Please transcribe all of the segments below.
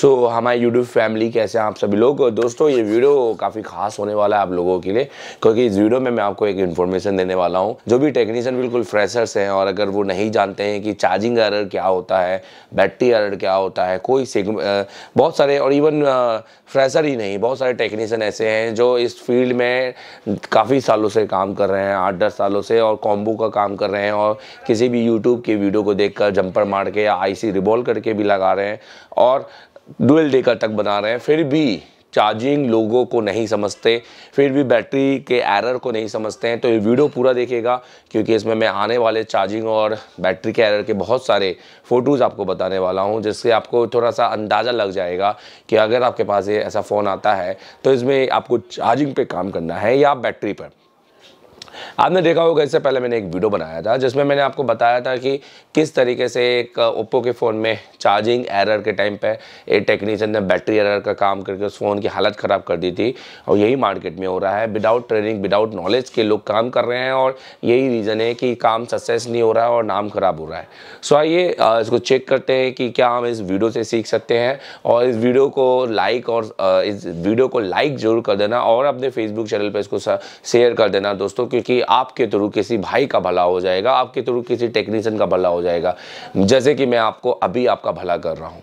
सो so, हमारे यूट्यूब फैमिली कैसे हैं आप सभी लोग दोस्तों ये वीडियो काफ़ी खास होने वाला है आप लोगों के लिए क्योंकि इस वीडियो में मैं आपको एक इन्फॉर्मेशन देने वाला हूँ जो भी टेक्नीशियन बिल्कुल फ्रेशर्स हैं और अगर वो नहीं जानते हैं कि चार्जिंग एरर क्या होता है बैटरी एरर क्या होता है कोई बहुत सारे और इवन फ्रेशर ही नहीं बहुत सारे टेक्नीशियन ऐसे हैं जो इस फील्ड में काफ़ी सालों से काम कर रहे हैं आठ दस सालों से और कॉम्बो का काम कर रहे हैं और किसी भी यूट्यूब के वीडियो को देखकर जंपर मार के या आई सी करके भी लगा रहे हैं और डुअल डेकर तक बना रहे हैं फिर भी चार्जिंग लोगों को नहीं समझते फिर भी बैटरी के एरर को नहीं समझते हैं तो ये वीडियो पूरा देखेगा क्योंकि इसमें मैं आने वाले चार्जिंग और बैटरी के एरर के बहुत सारे फ़ोटोज़ आपको बताने वाला हूँ जिससे आपको थोड़ा सा अंदाज़ा लग जाएगा कि अगर आपके पास ये ऐसा फ़ोन आता है तो इसमें आपको चार्जिंग पे काम करना है या बैटरी पर आपने देखा होगा इससे पहले मैंने एक वीडियो बनाया था जिसमें मैंने आपको बताया था कि किस तरीके से एक ओप्पो के फ़ोन में चार्जिंग एरर के टाइम पे एक टेक्नीशियन ने बैटरी एरर का काम करके उस फ़ोन की हालत ख़राब कर दी थी और यही मार्केट में हो रहा है विदाउट ट्रेनिंग विदाउट नॉलेज के लोग काम कर रहे हैं और यही रीज़न है कि काम सक्सेस नहीं हो रहा है और नाम ख़राब हो रहा है सो आइए इसको चेक करते हैं कि क्या हम इस वीडियो से सीख सकते हैं और इस वीडियो को लाइक और इस वीडियो को लाइक ज़रूर कर देना और अपने फेसबुक चैनल पर इसको शेयर कर देना दोस्तों कि सके कि आपके थ्रू किसी भाई का भला हो जाएगा आपके थ्रू किसी टेक्नीशियन का भला हो जाएगा जैसे कि मैं आपको अभी आपका भला कर रहा हूँ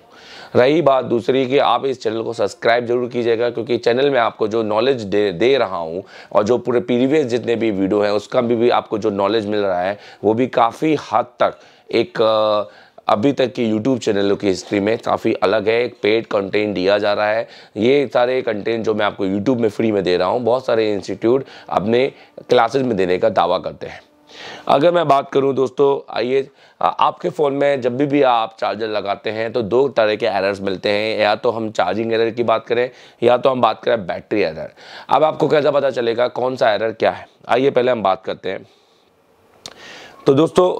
रही बात दूसरी कि आप इस चैनल को सब्सक्राइब जरूर कीजिएगा क्योंकि चैनल में आपको जो नॉलेज दे दे रहा हूँ और जो पूरे प्रीवियस जितने भी वीडियो हैं उसका भी, भी आपको जो नॉलेज मिल रहा है वो भी काफ़ी हद तक एक अभी तक की यूट्यूब चैनलों की हिस्ट्री में काफ़ी अलग है एक पेड कंटेंट दिया जा रहा है ये सारे कंटेंट जो मैं आपको यूट्यूब में फ्री में दे रहा हूँ बहुत सारे इंस्टीट्यूट अपने क्लासेज में देने का दावा करते हैं अगर मैं बात करूं दोस्तों आइए आपके फ़ोन में जब भी भी आप चार्जर लगाते हैं तो दो तरह के एरर्स मिलते हैं या तो हम चार्जिंग एरर की बात करें या तो हम बात करें बैटरी एरर अब आपको कैसा पता चलेगा कौन सा एरर क्या है आइए पहले हम बात करते हैं तो दोस्तों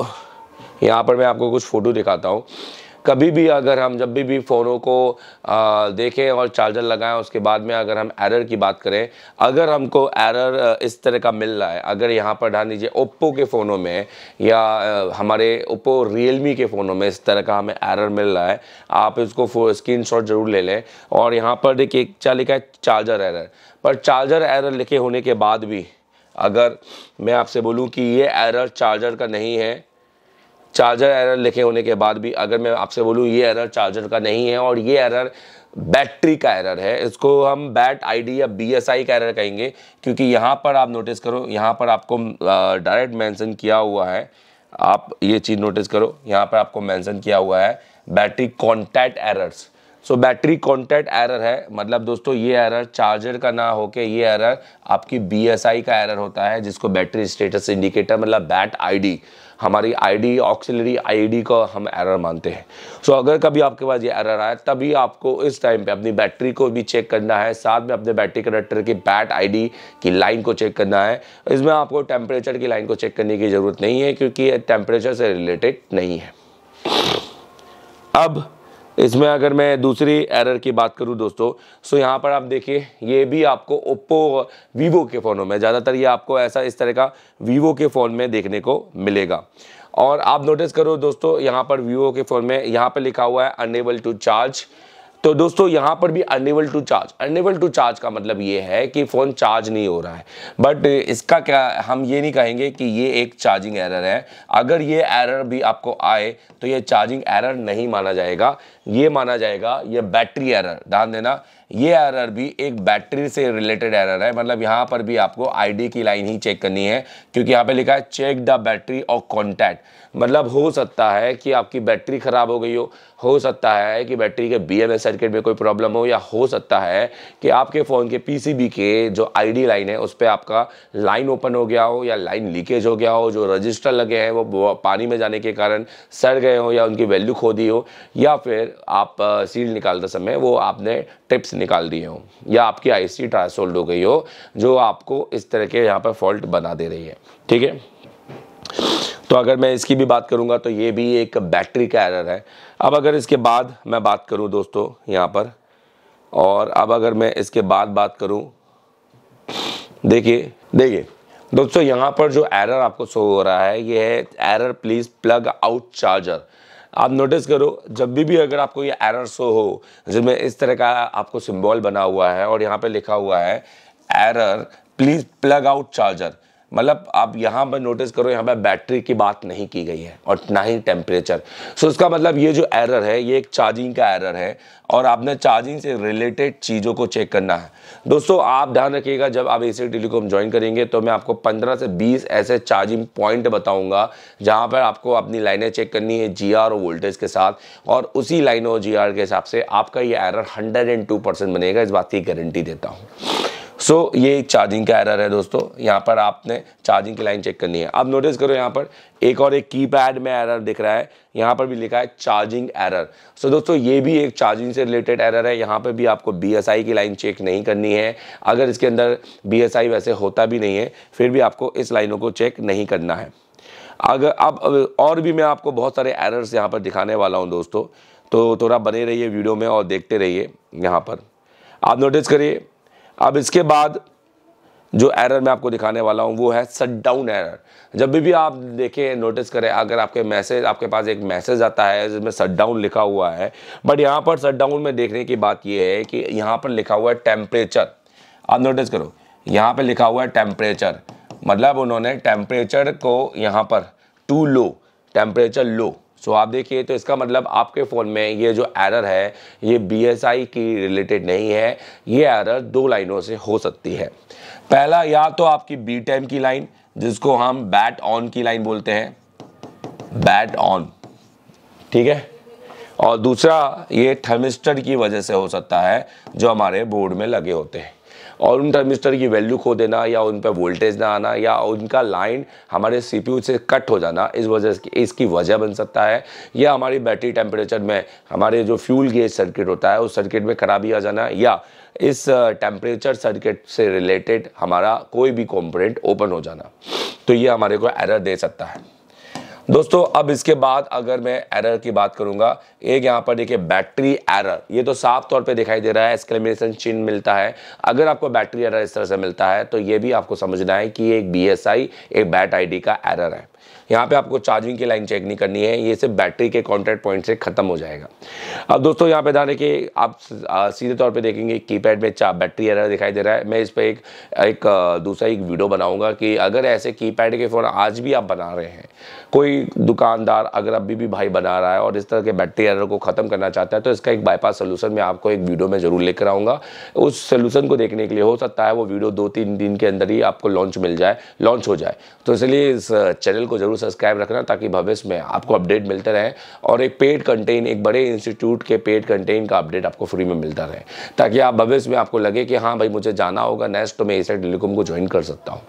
यहाँ पर मैं आपको कुछ फ़ोटो दिखाता हूँ कभी भी अगर हम जब भी भी फ़ोनों को आ, देखें और चार्जर लगाएं उसके बाद में अगर हम एरर की बात करें अगर हमको एरर इस तरह का मिल रहा है अगर यहाँ पर ढान लीजिए ओप्पो के फ़ोनों में या हमारे ओप्पो रियलमी के फ़ोनों में इस तरह का हमें एरर मिल रहा है आप इसको स्क्रीन ज़रूर ले लें और यहाँ पर देखिए क्या लिखा है चार्जर एरर पर चार्जर एरर लिखे होने के बाद भी अगर मैं आपसे बोलूँ कि ये एरर चार्जर का नहीं है चार्जर एरर लिखे होने के बाद भी अगर मैं आपसे बोलूँ ये एरर चार्जर का नहीं है और ये एरर बैटरी का एरर है इसको हम बैट आईडी या बीएसआई का एरर कहेंगे क्योंकि यहाँ पर आप नोटिस करो यहाँ पर आपको डायरेक्ट मेंशन किया हुआ है आप ये चीज़ नोटिस करो यहाँ पर आपको मेंशन किया हुआ है battery contact errors so battery contact error है मतलब दोस्तों ये एरर चार्जर का ना होके ये एरर आपकी बीएसआई का एरर होता है जिसको बैटरी स्टेटस इंडिकेटर मतलब बैट आईडी हमारी आईडी ऑक्सिलरी आईडी को हम एरर मानते हैं सो so, अगर कभी आपके पास ये एरर आए तभी आपको इस टाइम पे अपनी बैटरी को भी चेक करना है साथ में अपने बैटरी कनेक्टर की बैट आईडी की लाइन को चेक करना है इसमें आपको टेम्परेचर की लाइन को चेक करने की ज़रूरत नहीं है क्योंकि ये टेम्परेचर से रिलेटेड नहीं है अब इसमें अगर मैं दूसरी एरर की बात करूं दोस्तों सो यहाँ पर आप देखिए ये भी आपको ओप्पो वीवो के फ़ोनों में ज़्यादातर ये आपको ऐसा इस तरह का वीवो के फ़ोन में देखने को मिलेगा और आप नोटिस करो दोस्तों यहाँ पर वीवो के फ़ोन में यहाँ पर लिखा हुआ है अनेबल टू चार्ज तो दोस्तों यहाँ पर भी unable to charge unable to charge का मतलब ये है कि फ़ोन चार्ज नहीं हो रहा है बट इसका क्या हम ये नहीं कहेंगे कि ये एक चार्जिंग एरर है अगर ये एरर भी आपको आए तो ये चार्जिंग एरर नहीं माना जाएगा ये माना जाएगा ये बैटरी एरर ध्यान देना ये एरर भी एक बैटरी से रिलेटेड एरर है मतलब यहाँ पर भी आपको आईडी की लाइन ही चेक करनी है क्योंकि यहाँ पे लिखा है चेक द बैटरी और कॉन्टैक्ट मतलब हो सकता है कि आपकी बैटरी ख़राब हो गई हो हो सकता है कि बैटरी के बी सर्किट में कोई प्रॉब्लम हो या हो सकता है कि आपके फ़ोन के पी के जो आई लाइन है उस पर आपका लाइन ओपन हो गया हो या लाइन लीकेज हो गया हो जो रजिस्टर लगे हैं वो पानी में जाने के कारण सड़ गए हो या उनकी वैल्यू खो दी हो या फिर आप सील निकालते समय वो आपने टिप्स निकाल दिए हो या आपकी आईसी ट्रांसोल्ड हो गई हो जो आपको इस तरह के यहाँ पर फॉल्ट बना दे रही है ठीक है तो अगर मैं इसकी भी बात करूंगा तो ये भी एक बैटरी का एरर है अब अगर इसके बाद मैं बात करूं दोस्तों यहाँ पर और अब अगर मैं इसके बाद बात करूं देखिए देखिए दोस्तों यहाँ पर जो एरर आपको शो हो रहा है ये है error please plug out charger आप नोटिस करो जब भी भी अगर आपको ये एरर शो हो जिसमें इस तरह का आपको सिंबल बना हुआ है और यहाँ पे लिखा हुआ है error please plug out charger मतलब आप यहाँ पर नोटिस करो यहाँ पर बैटरी की बात नहीं की गई है और ना ही टेम्परेचर सो इसका मतलब ये जो एरर है ये एक चार्जिंग का एरर है और आपने चार्जिंग से रिलेटेड चीज़ों को चेक करना है दोस्तों आप ध्यान रखिएगा जब आप एसी टेलीकॉम ज्वाइन करेंगे तो मैं आपको 15 से 20 ऐसे चार्जिंग पॉइंट बताऊंगा जहां पर आपको अपनी लाइनें चेक करनी है जी और वोल्टेज के साथ और उसी लाइन और जी के हिसाब से आपका ये एरर हंड्रेड बनेगा इस बात की गारंटी देता हूँ सो so, ये एक चार्जिंग का एरर है दोस्तों यहाँ पर आपने चार्जिंग की लाइन चेक करनी है अब नोटिस करो यहाँ पर एक और एक कीपैड में एरर दिख रहा है यहाँ पर भी लिखा है चार्जिंग एरर सो so, दोस्तों ये भी एक चार्जिंग से रिलेटेड एरर है यहाँ पर भी आपको बी की लाइन चेक नहीं करनी है अगर इसके अंदर बी वैसे होता भी नहीं है फिर भी आपको इस लाइनों को चेक नहीं करना है अगर अब और भी मैं आपको बहुत सारे एरर्स यहाँ पर दिखाने वाला हूँ दोस्तों तो थोड़ा बने रहिए वीडियो में और देखते रहिए यहाँ पर आप नोटिस करिए अब इसके बाद जो एरर मैं आपको दिखाने वाला हूँ वो है सट डाउन एरर जब भी भी आप देखें नोटिस करें अगर आपके मैसेज आपके पास एक मैसेज आता है जिसमें सट डाउन लिखा हुआ है बट यहाँ पर सट डाउन में देखने की बात ये है कि यहाँ पर लिखा हुआ है टेम्परेचर आप नोटिस करो यहाँ पर लिखा हुआ है टेम्परेचर मतलब उन्होंने टेम्परेचर को यहाँ पर टू लो टेम्परेचर लो सो आप देखिए तो इसका मतलब आपके फ़ोन में ये जो एरर है ये बी की रिलेटेड नहीं है ये एरर दो लाइनों से हो सकती है पहला या तो आपकी बी टाइम की लाइन जिसको हम बैट ऑन की लाइन बोलते हैं बैट ऑन ठीक है और दूसरा ये थर्मिस्टर की वजह से हो सकता है जो हमारे बोर्ड में लगे होते हैं और उन टर्मिस्टर की वैल्यू खो देना या उन पर वोल्टेज ना आना या उनका लाइन हमारे सीपीयू से कट हो जाना इस वजह से इसकी वजह बन सकता है या हमारी बैटरी टेम्परेचर में हमारे जो फ्यूल गेज सर्किट होता है उस सर्किट में खराबी आ जाना या इस टेम्परेचर सर्किट से रिलेटेड हमारा कोई भी कॉम्पोनेंट ओपन हो जाना तो ये हमारे को एरर दे सकता है दोस्तों अब इसके बाद अगर मैं एरर की बात करूंगा एक यहाँ पर देखिए बैटरी एरर ये तो साफ तौर पे दिखाई दे रहा है एक्सक्लेमेशन चिन्ह मिलता है अगर आपको बैटरी एरर इस तरह से मिलता है तो ये भी आपको समझना है कि एक बी एक बैट आई का एरर है यहाँ पे आपको चार्जिंग की लाइन चेक नहीं करनी है ये सिर्फ बैटरी के कॉन्टैक्ट पॉइंट से ख़त्म हो जाएगा अब दोस्तों यहाँ पे ध्यान रखिए आप सीधे तौर पे देखेंगे कीपैड में चार बैटरी एरर दिखाई दे रहा है मैं इस पर एक एक दूसरा एक वीडियो बनाऊंगा कि अगर ऐसे कीपैड के फ़ोन आज भी आप बना रहे हैं कोई दुकानदार अगर अभी भी भाई बना रहा है और इस तरह के बैटरी एरर को ख़त्म करना चाहता है तो इसका एक बाईपास सोल्यूशन मैं आपको एक वीडियो में ज़रूर लेकर आऊँगा उस सोल्यूशन को देखने के लिए हो सकता है वो वीडियो दो तीन दिन के अंदर ही आपको लॉन्च मिल जाए लॉन्च हो जाए तो इसलिए इस चैनल को ज़रूर सब्सक्राइब रखना ताकि भविष्य में आपको अपडेट मिलते रहे और एक पेड कंटेन एक बड़े इंस्टीट्यूट के पेड कंटेन का अपडेट आपको फ्री में मिलता रहे ताकि आप भविष्य में आपको लगे कि हाँ भाई मुझे जाना होगा नेक्स्ट तो मैं एसेट टेलीकॉम को ज्वाइन कर सकता हूँ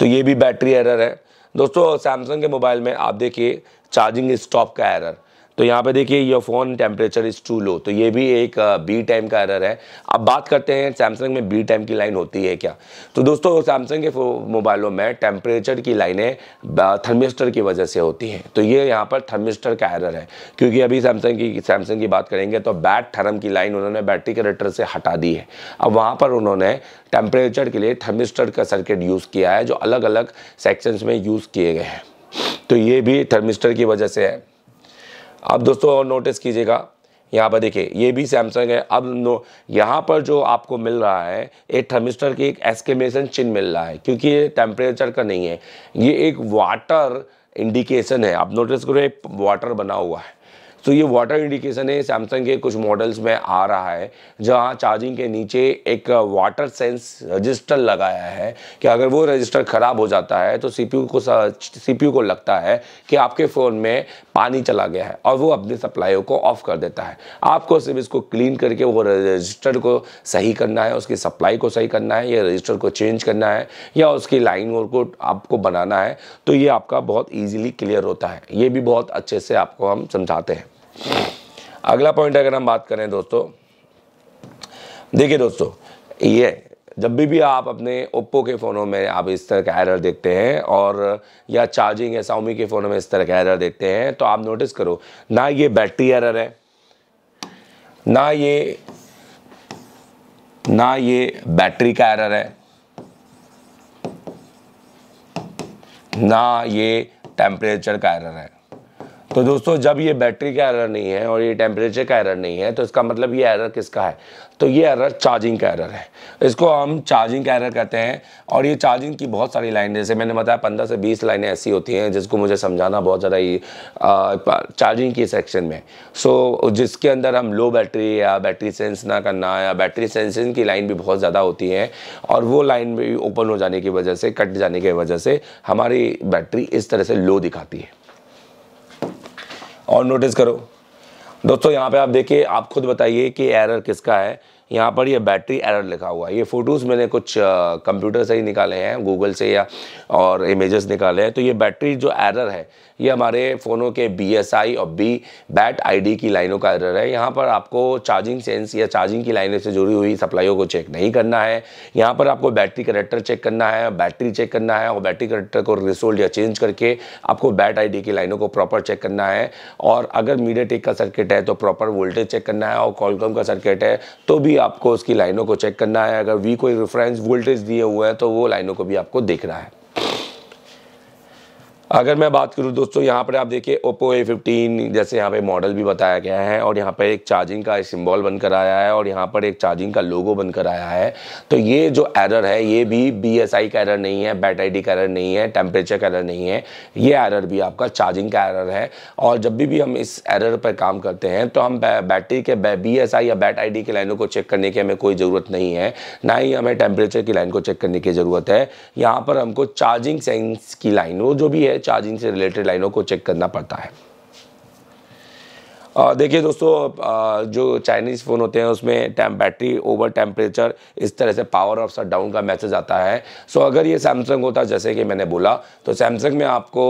तो ये भी बैटरी एरर है दोस्तों सैमसंग के मोबाइल में आप देखिए चार्जिंग स्टॉप का एरर तो यहाँ पे देखिए your phone temperature is too low तो ये भी एक बी टाइम का एरर है अब बात करते हैं सैमसंग में बी टाइम की लाइन होती है क्या तो दोस्तों सैमसंग के मोबाइलों में टेम्परेचर की लाइनें थर्मिस्टर की वजह से होती हैं तो ये यहाँ पर थर्मिस्टर का एरर है क्योंकि अभी सैमसंग की सैमसंग की बात करेंगे तो बैट थर्म की लाइन उन्होंने बैटरी करेक्टर से हटा दी है अब वहाँ पर उन्होंने टेम्परेचर के लिए थर्मिस्टर का सर्किट यूज़ किया है जो अलग अलग सेक्शंस में यूज़ किए गए हैं तो ये भी थर्मिस्टर की वजह से है अब दोस्तों और नोटिस कीजिएगा यहाँ पर देखिए ये भी सैमसंग है अब नो यहाँ पर जो आपको मिल रहा है एक थर्मिस्टर की एक एस्केमेशन चिन्ह मिल रहा है क्योंकि ये टेम्परेचर का नहीं है ये एक वाटर इंडिकेशन है आप नोटिस करो एक वाटर बना हुआ है तो ये वाटर इंडिकेशन है सैमसंग के कुछ मॉडल्स में आ रहा है जहाँ चार्जिंग के नीचे एक वाटर सेंस रजिस्टर लगाया है कि अगर वो रजिस्टर ख़राब हो जाता है तो सीपीयू को सीपीयू को लगता है कि आपके फ़ोन में पानी चला गया है और वो अपने सप्लाई को ऑफ कर देता है आपको सिर्फ इसको क्लीन करके वो रजिस्टर को सही करना है उसकी सप्लाई को सही करना है या रजिस्टर को चेंज करना है या उसकी लाइन को आपको बनाना है तो ये आपका बहुत ईजिली क्लियर होता है ये भी बहुत अच्छे से आपको हम समझाते हैं अगला पॉइंट अगर हम बात करें दोस्तों देखिए दोस्तों ये जब भी भी आप अपने ओप्पो के फ़ोनों में आप इस तरह का एरर देखते हैं और या चार्जिंग या साउमी के फ़ोनों में इस तरह का एरर देखते हैं तो आप नोटिस करो ना ये बैटरी एरर है ना ये ना ये बैटरी का एरर है ना ये टेम्परेचर का एरर है तो दोस्तों जब ये बैटरी का एरर नहीं है और ये टेम्परेचर का एरर नहीं है तो इसका मतलब ये एरर किसका है तो ये एरर चार्जिंग का एरर है इसको हम चार्जिंग का एरर कहते हैं और ये चार्जिंग की बहुत सारी लाइनें जैसे मैंने बताया पंद्रह से बीस लाइनें ऐसी होती हैं जिसको मुझे समझाना बहुत ज़्यादा ही चार्जिंग की सेक्शन में सो so, जिसके अंदर हम लो बैटरी या बैटरी सेंस ना करना या बैटरी सेंसिंग की लाइन भी बहुत ज़्यादा होती है और वो लाइन भी ओपन हो जाने की वजह से कट जाने की वजह से हमारी बैटरी इस तरह से लो दिखाती है और नोटिस करो दोस्तों यहाँ पे आप देखिए आप खुद बताइए कि एरर किसका है यहाँ पर ये बैटरी एरर लिखा हुआ है ये फ़ोटोज़ मैंने कुछ कंप्यूटर से ही निकाले हैं गूगल से या और इमेजेस निकाले हैं तो ये बैटरी जो एरर है ये हमारे फ़ोनों के बी एस आई और बी बैट आई डी की लाइनों का एरर है यहाँ पर आपको चार्जिंग सेंस या चार्जिंग की लाइनों से जुड़ी हुई सप्लाइयों को चेक नहीं करना है यहाँ पर आपको बैटरी कनेक्टर चेक करना है बैटरी चेक करना है और बैटरी कनेक्टर को रिसोल्ड या चेंज करके आपको बैट आई की लाइनों को प्रॉपर चेक करना है और अगर मीडिया का सर्किट है तो प्रॉपर वोल्टेज चेक करना है और कॉलकॉम का सर्किट है तो भी भी आपको उसकी लाइनों को चेक करना है अगर वी कोई रेफरेंस वोल्टेज दिए हुए हैं तो वो लाइनों को भी आपको देखना है अगर मैं बात करूँ दोस्तों यहाँ पर आप देखिए ओप्पो ए फिफ्टीन जैसे यहाँ पे मॉडल भी बताया गया है और यहाँ पर एक चार्जिंग का सिंबल बनकर आया है और यहाँ पर एक चार्जिंग का लोगो बनकर आया है तो ये जो एरर है ये भी बी एस आई का एरर नहीं है बैट आई डी का एरर नहीं है टेम्परेचर का एरर नहीं है ये एरर भी आपका चार्जिंग का एरर है और जब भी भी हम इस एरर पर काम करते हैं तो हम बैटरी के बी एस आई या बैट आई डी के लाइनों को चेक करने की हमें कोई ज़रूरत नहीं है ना ही हमें टेम्परेचर की लाइन को चेक करने की ज़रूरत है यहाँ पर हमको चार्जिंग सेंस की लाइन वो जो भी है चार्जिंग से रिलेटेड लाइनों को चेक करना पड़ता है देखिए दोस्तों जो चाइनीज़ फ़ोन होते हैं उसमें टैम बैटरी ओवर टेम्परेचर इस तरह से पावर ऑफ सट डाउन का मैसेज आता है सो अगर ये सैमसंग होता जैसे कि मैंने बोला तो सैमसंग में आपको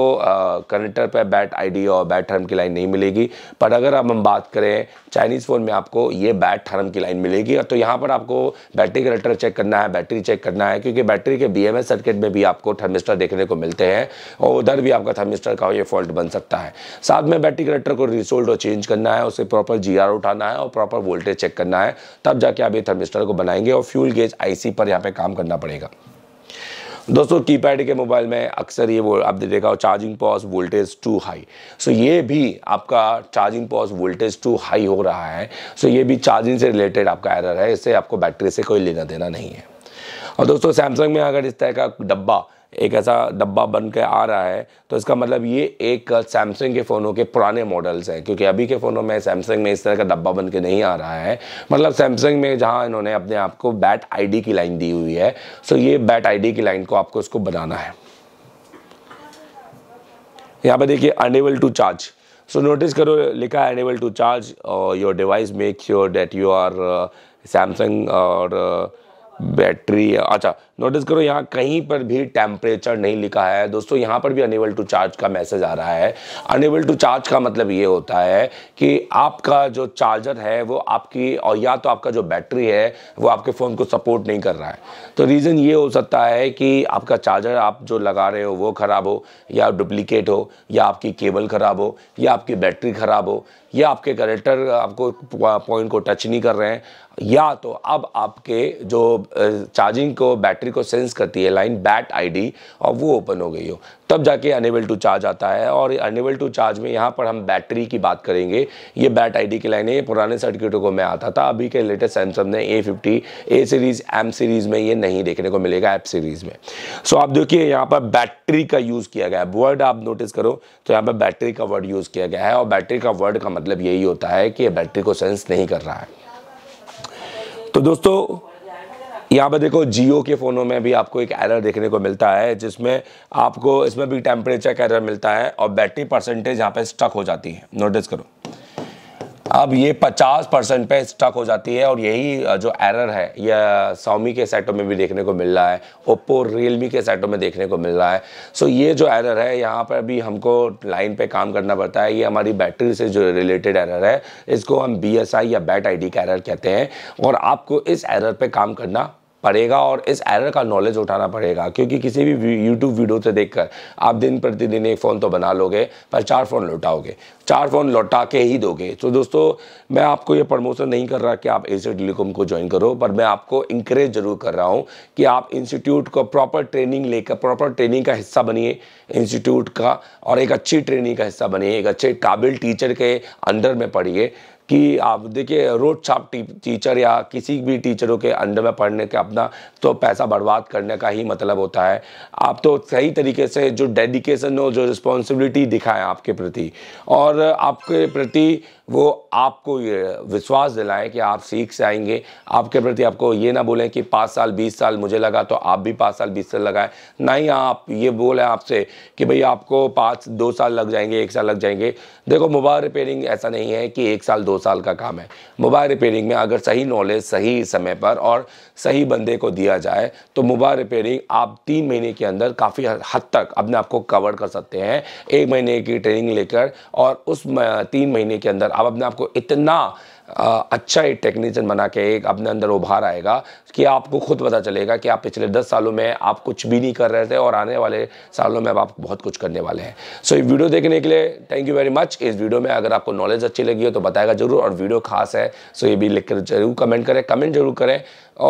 कनेक्टर पर बैट आईडी और बैट थर्म की लाइन नहीं मिलेगी पर अगर अब हम बात करें चाइनीज़ फ़ोन में आपको ये बैट थर्म की लाइन मिलेगी तो यहाँ पर आपको बैटरी कनेक्टर चेक करना है बैटरी चेक करना है क्योंकि बैटरी के बी सर्किट में भी आपको थर्मिस्टर देखने को मिलते हैं और उधर भी आपका थर्मिस्टर का ये फॉल्ट बन सकता है साथ में बैटरी कनेक्टर को रिसोल्ड और चेंज कर करना है उसे प्रॉपर जी उठाना है और प्रॉपर वोल्टेज चेक करना है तब जाके आप ये थर्मिस्टर को बनाएंगे और फ्यूल गेज आई पर यहाँ पर काम करना पड़ेगा दोस्तों कीपैड के मोबाइल में अक्सर ये वो आप देखा हो charging pause voltage too high so ये भी आपका charging pause voltage too high हो रहा है सो ये भी चार्जिंग से रिलेटेड आपका एरर है इससे आपको बैटरी से कोई लेना देना नहीं है और दोस्तों सैमसंग में अगर इस तरह का डब्बा एक ऐसा डब्बा बन के आ रहा है तो इसका मतलब ये एक सैमसंग के फ़ोनों के पुराने मॉडल्स हैं क्योंकि अभी के फ़ोनों में सैमसंग में इस तरह का डब्बा बन के नहीं आ रहा है मतलब सैमसंग में जहाँ इन्होंने अपने आप को बैट आईडी की लाइन दी हुई है सो ये बैट आईडी की लाइन को आपको इसको बनाना है यहाँ पर देखिए unable to charge so notice करो लिखा है unable to charge your device make sure that you are Samsung और uh, बैटरी अच्छा नोटिस करो यहाँ कहीं पर भी टेम्परेचर नहीं लिखा है दोस्तों यहाँ पर भी अनेबल टू चार्ज का मैसेज आ रहा है अनेबल टू चार्ज का मतलब ये होता है कि आपका जो चार्जर है वो आपकी और या तो आपका जो बैटरी है वो आपके फ़ोन को सपोर्ट नहीं कर रहा है तो रीज़न ये हो सकता है कि आपका चार्जर आप जो लगा रहे हो वो ख़राब हो या डुप्लीकेट हो या आपकी केबल ख़राब हो या आपकी बैटरी ख़राब हो या आपके कनेक्टर आपको पॉइंट को टच नहीं कर रहे हैं या तो अब आपके जो चार्जिंग को बैटरी बैटरी को सेंस करती है लाइन बैट आईडी और वो ओपन हो गई हो तब जाके अनेबल टू चार्ज आता है और अनेबल टू चार्ज में यहाँ पर हम बैटरी की बात करेंगे ये बैट आईडी की लाइन है पुराने सर्किटों को मैं आता था अभी के लेटेस्ट सैमसंग ने A fifty A series M series में ये नहीं देखने को मिलेगा एप सीरीज में सो आप देखिए यहाँ पर बैटरी का यूज़ किया गया है वर्ड आप नोटिस करो तो यहाँ पर बैटरी का वर्ड यूज़ किया गया है और बैटरी का वर्ड का मतलब यही होता है कि ये बैटरी को सेंस नहीं कर रहा है तो दोस्तों यहाँ पर देखो जियो के फ़ोनों में भी आपको एक एरर देखने को मिलता है जिसमें आपको इसमें भी टेम्परेचर का एरर मिलता है और बैटरी परसेंटेज यहाँ पर स्टक हो जाती है नोटिस करो अब ये 50 परसेंट पे स्टक हो जाती है और यही जो एरर है यह सोमी के सेटों में भी देखने को मिल रहा है ओप्पो रियलमी के सेटों में देखने को मिल रहा है सो ये जो एरर है यहाँ पर भी हमको लाइन पे काम करना पड़ता है ये हमारी बैटरी से जो रिलेटेड एरर है इसको हम बी या बैट आई का एरर कहते हैं और आपको इस एरर पर काम करना पड़ेगा और इस एरर का नॉलेज उठाना पड़ेगा क्योंकि किसी भी यूट्यूब वीडियो से देखकर आप दिन प्रतिदिन एक फ़ोन तो बना लोगे पर चार फ़ोन लौटाओगे चार फ़ोन लौटा के ही दोगे तो दोस्तों मैं आपको ये प्रमोशन नहीं कर रहा कि आप एसी टेलीकॉम को ज्वाइन करो पर मैं आपको इंकरेज जरूर कर रहा हूँ कि आप इंस्टीट्यूट को प्रॉपर ट्रेनिंग लेकर प्रॉपर ट्रेनिंग का हिस्सा बनिए इंस्टीट्यूट का और एक अच्छी ट्रेनिंग का हिस्सा बनिए एक अच्छे काबिल टीचर के अंडर में पढ़िए कि आप देखिए रोड छाप टीचर या किसी भी टीचरों के अंडर में पढ़ने के अपना तो पैसा बर्बाद करने का ही मतलब होता है आप तो सही तरीके से जो डेडिकेशन हो जो रिस्पॉन्सिबिलिटी दिखाएं आपके प्रति और आपके प्रति वो आपको ये विश्वास दिलाएं कि आप सीख से आएंगे आपके प्रति आपको ये ना बोलें कि पाँच साल बीस साल मुझे लगा तो आप भी पाँच साल बीस साल लगाएं ही आप ये बोलें आपसे कि भाई आपको पाँच दो साल लग जाएंगे एक साल लग जाएंगे देखो मोबाइल रिपेयरिंग ऐसा नहीं है कि एक साल दो साल का काम है मोबाइल रिपेयरिंग में अगर सही नॉलेज सही समय पर और सही बंदे को दिया जाए तो मोबाइल रिपेयरिंग आप तीन महीने के अंदर काफ़ी हद तक अपने आप को कवर कर सकते हैं एक महीने की ट्रेनिंग लेकर और उस तीन महीने के अंदर आप अपने आप को इतना अच्छा एक टेक्नीशियन बना के एक अपने अंदर उभार आएगा कि आपको खुद पता चलेगा कि आप पिछले दस सालों में आप कुछ भी नहीं कर रहे थे और आने वाले सालों में अब आप बहुत कुछ करने वाले हैं सो so, ये वीडियो देखने के लिए थैंक यू वेरी मच इस वीडियो में अगर आपको नॉलेज अच्छी लगी हो तो बताएगा जरूर जरूर और वीडियो खास है सो ये भी लिख कर जरूर कमेंट करें कमेंट जरूर करें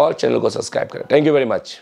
और चैनल को सब्सक्राइब करें थैंक यू वेरी मच